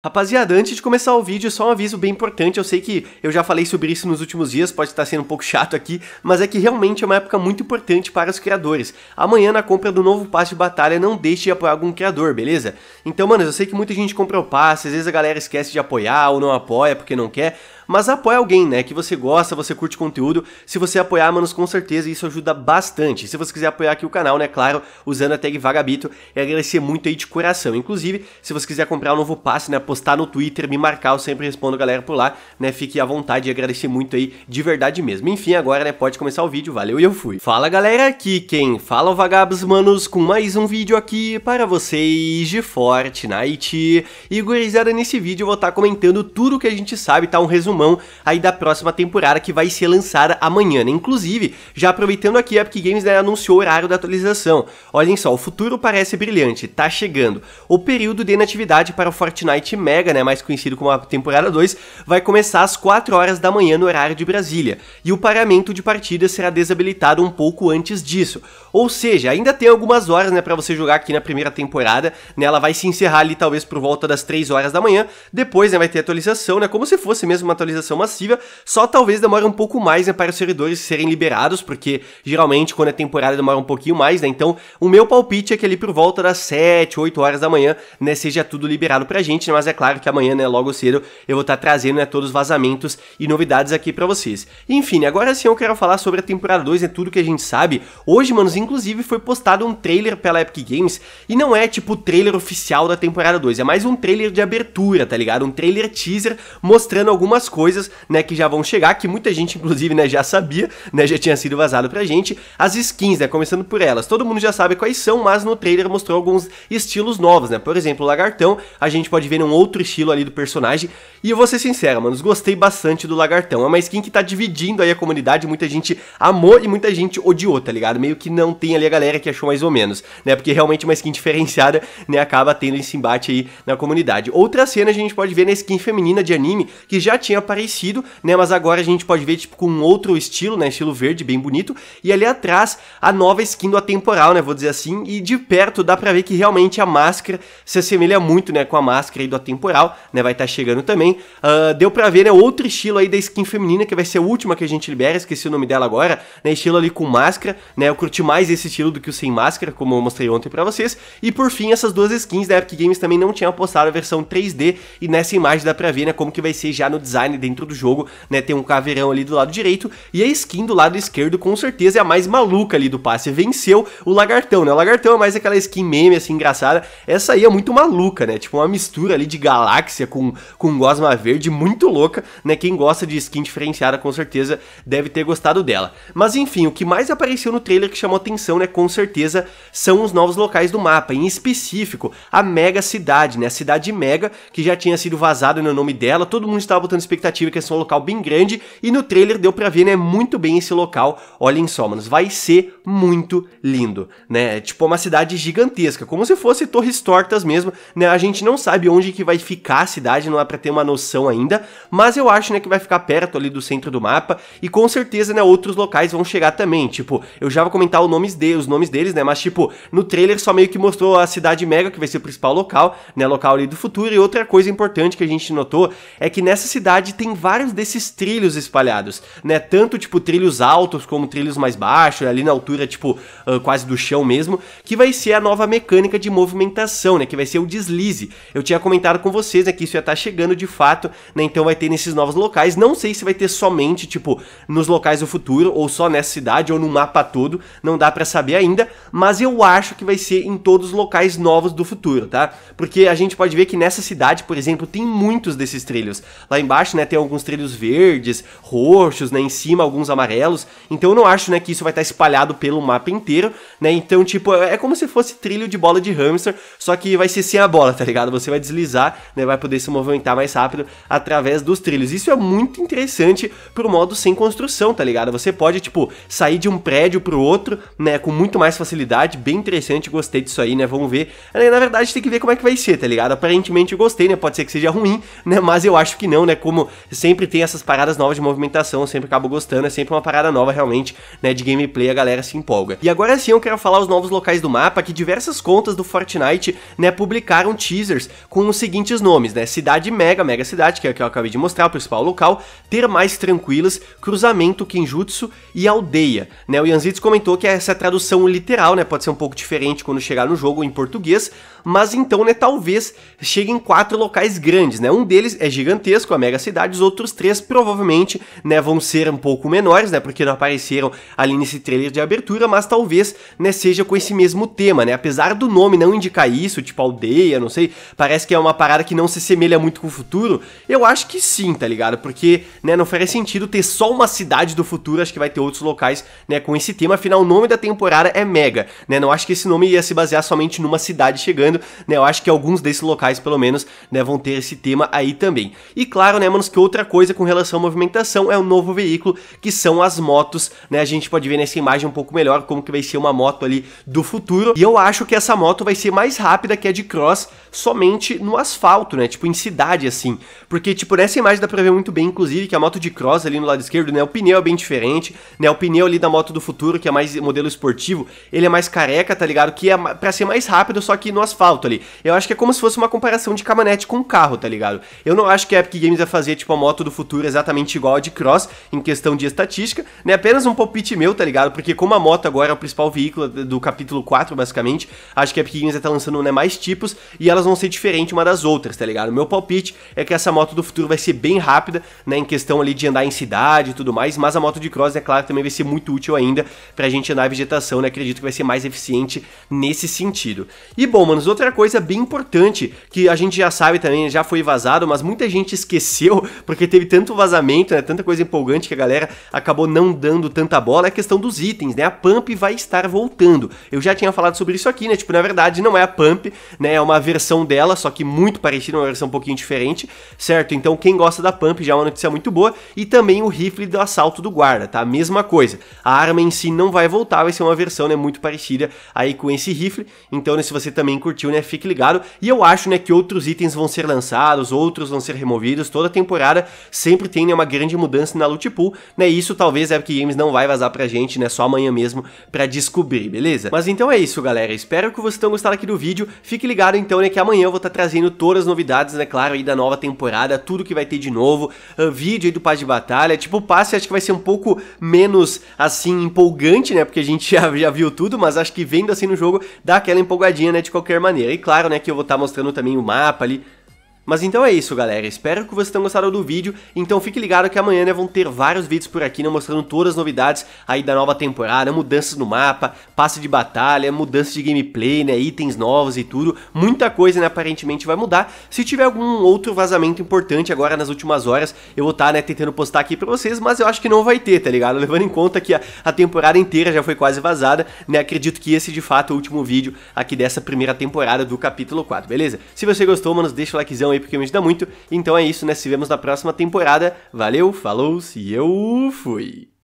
Rapaziada, antes de começar o vídeo, só um aviso bem importante, eu sei que eu já falei sobre isso nos últimos dias, pode estar sendo um pouco chato aqui, mas é que realmente é uma época muito importante para os criadores. Amanhã, na compra do novo passe de batalha, não deixe de apoiar algum criador, beleza? Então, mano, eu sei que muita gente compra o passe, às vezes a galera esquece de apoiar ou não apoia porque não quer, mas apoia alguém, né? Que você gosta, você curte conteúdo. Se você apoiar, manos, com certeza isso ajuda bastante. Se você quiser apoiar aqui o canal, né? Claro, usando a tag Vagabito, e é agradecer muito aí de coração. Inclusive, se você quiser comprar um novo passe, né? Postar no Twitter, me marcar, eu sempre respondo a galera por lá, né? Fique à vontade e agradecer muito aí de verdade mesmo. Enfim, agora, né? Pode começar o vídeo, valeu e eu fui. Fala galera, aqui quem fala é o Vagabos Manos com mais um vídeo aqui para vocês de Fortnite. E gurizada, nesse vídeo eu vou estar tá comentando tudo que a gente sabe, tá? Um resumo resumão aí da próxima temporada que vai ser lançada amanhã, né? Inclusive, já aproveitando aqui, a Epic Games né, anunciou o horário da atualização. Olhem só, o futuro parece brilhante, tá chegando. O período de inatividade para o Fortnite Mega, né, mais conhecido como a temporada 2, vai começar às 4 horas da manhã no horário de Brasília, e o paramento de partidas será desabilitado um pouco antes disso. Ou seja, ainda tem algumas horas, né, para você jogar aqui na primeira temporada, né, ela vai se encerrar ali talvez por volta das 3 horas da manhã, depois, né, vai ter atualização, né, como se fosse mesmo uma atualização atualização massiva, só talvez demore um pouco mais né, para os servidores serem liberados, porque geralmente quando é temporada demora um pouquinho mais, né? Então, o meu palpite é que ali por volta das 7, 8 horas da manhã, né, seja tudo liberado pra gente, né? mas é claro que amanhã, né, logo cedo, eu vou estar tá trazendo né, todos os vazamentos e novidades aqui para vocês. Enfim, agora sim eu quero falar sobre a temporada 2, é né, tudo que a gente sabe. Hoje, manos, inclusive foi postado um trailer pela Epic Games, e não é tipo o trailer oficial da temporada 2, é mais um trailer de abertura, tá ligado? Um trailer teaser mostrando algumas coisas coisas, né, que já vão chegar, que muita gente, inclusive, né, já sabia, né, já tinha sido vazado pra gente. As skins, né, começando por elas. Todo mundo já sabe quais são, mas no trailer mostrou alguns estilos novos, né? Por exemplo, o lagartão, a gente pode ver um outro estilo ali do personagem. E eu vou ser sincero, manos, gostei bastante do lagartão. É uma skin que tá dividindo aí a comunidade, muita gente amou e muita gente odiou, tá ligado? Meio que não tem ali a galera que achou mais ou menos, né? Porque realmente uma skin diferenciada, né, acaba tendo esse embate aí na comunidade. Outra cena a gente pode ver na skin feminina de anime, que já tinha parecido, né? Mas agora a gente pode ver, tipo, com outro estilo, né? Estilo verde, bem bonito. E ali atrás, a nova skin do atemporal, né? Vou dizer assim. E de perto dá pra ver que realmente a máscara se assemelha muito, né? Com a máscara aí do atemporal, né? Vai estar tá chegando também. Uh, deu pra ver, né? Outro estilo aí da skin feminina, que vai ser a última que a gente libera. Esqueci o nome dela agora, né? Estilo ali com máscara, né? Eu curti mais esse estilo do que o sem máscara, como eu mostrei ontem pra vocês. E por fim, essas duas skins da Epic Games também não tinham postado a versão 3D. E nessa imagem dá pra ver, né? Como que vai ser já no design dentro do jogo, né? Tem um caveirão ali do lado direito e a skin do lado esquerdo com certeza é a mais maluca ali do passe. Venceu o lagartão, né? O lagartão é mais aquela skin meme assim engraçada. Essa aí é muito maluca, né? Tipo uma mistura ali de galáxia com com gosma verde, muito louca, né? Quem gosta de skin diferenciada com certeza deve ter gostado dela. Mas enfim, o que mais apareceu no trailer que chamou atenção, né, com certeza, são os novos locais do mapa, em específico a Mega Cidade, né? A cidade Mega que já tinha sido vazada no nome dela, todo mundo estava botando expectativa expectativa que esse é um local bem grande e no trailer deu para ver, né, muito bem esse local. Olhem só, manos, vai ser muito lindo, né? É tipo uma cidade gigantesca, como se fosse Torres Tortas mesmo, né? A gente não sabe onde que vai ficar a cidade, não é para ter uma noção ainda, mas eu acho, né, que vai ficar perto ali do centro do mapa e com certeza, né, outros locais vão chegar também. Tipo, eu já vou comentar os nomes de, os nomes deles, né? Mas tipo, no trailer só meio que mostrou a cidade mega que vai ser o principal local, né, local ali do futuro. E outra coisa importante que a gente notou é que nessa cidade cidade tem vários desses trilhos espalhados, né? Tanto tipo trilhos altos como trilhos mais baixos, ali na altura tipo uh, quase do chão mesmo, que vai ser a nova mecânica de movimentação, né? Que vai ser o deslize. Eu tinha comentado com vocês né, que isso ia estar tá chegando de fato, né? Então vai ter nesses novos locais. Não sei se vai ter somente tipo nos locais do futuro ou só nessa cidade ou no mapa todo, não dá para saber ainda, mas eu acho que vai ser em todos os locais novos do futuro, tá? Porque a gente pode ver que nessa cidade, por exemplo, tem muitos desses trilhos. Lá embaixo, né, tem alguns trilhos verdes, roxos, né, em cima alguns amarelos. Então eu não acho, né, que isso vai estar espalhado pelo mapa inteiro, né? Então, tipo, é como se fosse trilho de bola de hamster, só que vai ser sem a bola, tá ligado? Você vai deslizar, né, vai poder se movimentar mais rápido através dos trilhos. Isso é muito interessante pro modo sem construção, tá ligado? Você pode, tipo, sair de um prédio pro outro, né, com muito mais facilidade, bem interessante, gostei disso aí, né? Vamos ver. É, na verdade, tem que ver como é que vai ser, tá ligado? Aparentemente eu gostei, né? Pode ser que seja ruim, né? Mas eu acho que não, né? Como sempre tem essas paradas novas de movimentação, sempre acabo gostando, é sempre uma parada nova realmente, né, de gameplay, a galera se empolga. E agora sim eu quero falar os novos locais do mapa, que diversas contas do Fortnite, né, publicaram teasers com os seguintes nomes, né, Cidade Mega, Mega Cidade, que é o que eu acabei de mostrar, o principal local, Ter Mais Tranquilas, Cruzamento Kenjutsu e Aldeia, né, o Yanzitsu comentou que essa tradução literal, né, pode ser um pouco diferente quando chegar no jogo em português, mas então, né, talvez chegue em quatro locais grandes, né, um deles é gigantesco, a Mega Cidade, os outros três provavelmente né, vão ser um pouco menores, né, porque não apareceram ali nesse trailer de abertura, mas talvez né, seja com esse mesmo tema, né, apesar do nome não indicar isso, tipo aldeia, não sei, parece que é uma parada que não se assemelha muito com o futuro, eu acho que sim, tá ligado, porque né, não faria sentido ter só uma cidade do futuro, acho que vai ter outros locais né, com esse tema, afinal o nome da temporada é Mega, né, não acho que esse nome ia se basear somente numa cidade chegando, né, eu acho que alguns desses locais pelo menos né, vão ter esse tema aí também. E claro, né, mano, que outra coisa com relação à movimentação é o um novo veículo, que são as motos, né? A gente pode ver nessa imagem um pouco melhor como que vai ser uma moto ali do futuro. E eu acho que essa moto vai ser mais rápida que a de cross somente no asfalto, né? Tipo, em cidade, assim. Porque, tipo, nessa imagem dá pra ver muito bem, inclusive, que a moto de cross ali no lado esquerdo, né? O pneu é bem diferente, né? O pneu ali da moto do futuro, que é mais modelo esportivo, ele é mais careca, tá ligado? Que é pra ser mais rápido, só que no asfalto ali. Eu acho que é como se fosse uma comparação de caminhonete com carro, tá ligado? Eu não acho que a Epic Games vai fazer tipo a moto do futuro exatamente igual a de Cross em questão de estatística, né? Apenas um palpite meu, tá ligado? Porque como a moto agora é o principal veículo do capítulo 4, basicamente, acho que a Epic já tá lançando né, mais tipos e elas vão ser diferentes uma das outras, tá ligado? O meu palpite é que essa moto do futuro vai ser bem rápida, né? Em questão ali de andar em cidade e tudo mais, mas a moto de Cross, é claro, também vai ser muito útil ainda pra gente andar em vegetação, né? Acredito que vai ser mais eficiente nesse sentido. E bom, manos, outra coisa bem importante que a gente já sabe também, já foi vazado, mas muita gente esqueceu porque teve tanto vazamento, né, tanta coisa empolgante que a galera acabou não dando tanta bola, é a questão dos itens, né? A pump vai estar voltando. Eu já tinha falado sobre isso aqui, né? Tipo, na verdade não é a pump, né? É uma versão dela, só que muito parecida, uma versão um pouquinho diferente, certo? Então quem gosta da pump já é uma notícia muito boa e também o rifle do assalto do guarda, tá? Mesma coisa. A arma em si não vai voltar, vai ser uma versão, né, muito parecida aí com esse rifle. Então, né, se você também curtiu, né, fique ligado. E eu acho, né, que outros itens vão ser lançados, outros vão ser removidos. Toda temporada temporada sempre tem né, uma grande mudança na loot pool, né? isso talvez é que Games não vai vazar pra gente, né? Só amanhã mesmo pra descobrir, beleza? Mas então é isso, galera. Espero que vocês tenham gostado aqui do vídeo. Fique ligado então, né? Que amanhã eu vou estar tá trazendo todas as novidades, né? Claro, aí da nova temporada, tudo que vai ter de novo, uh, vídeo aí do passe de batalha. Tipo, o passe acho que vai ser um pouco menos assim empolgante, né? Porque a gente já, já viu tudo, mas acho que vendo assim no jogo dá aquela empolgadinha, né? De qualquer maneira. E claro, né? Que eu vou estar tá mostrando também o mapa ali mas então é isso galera, espero que vocês tenham gostado do vídeo, então fique ligado que amanhã né, vão ter vários vídeos por aqui né, mostrando todas as novidades aí da nova temporada, mudanças no mapa, passe de batalha, mudança de gameplay, né, itens novos e tudo, muita coisa né, aparentemente vai mudar, se tiver algum outro vazamento importante agora nas últimas horas, eu vou estar tá, né, tentando postar aqui pra vocês, mas eu acho que não vai ter, tá ligado? Levando em conta que a, a temporada inteira já foi quase vazada, né, acredito que esse de fato é o último vídeo aqui dessa primeira temporada do capítulo 4, beleza? Se você gostou, mano, deixa o likezão aí aí porque me ajuda muito. Então é isso, né? Se vemos na próxima temporada. Valeu, falou e eu fui!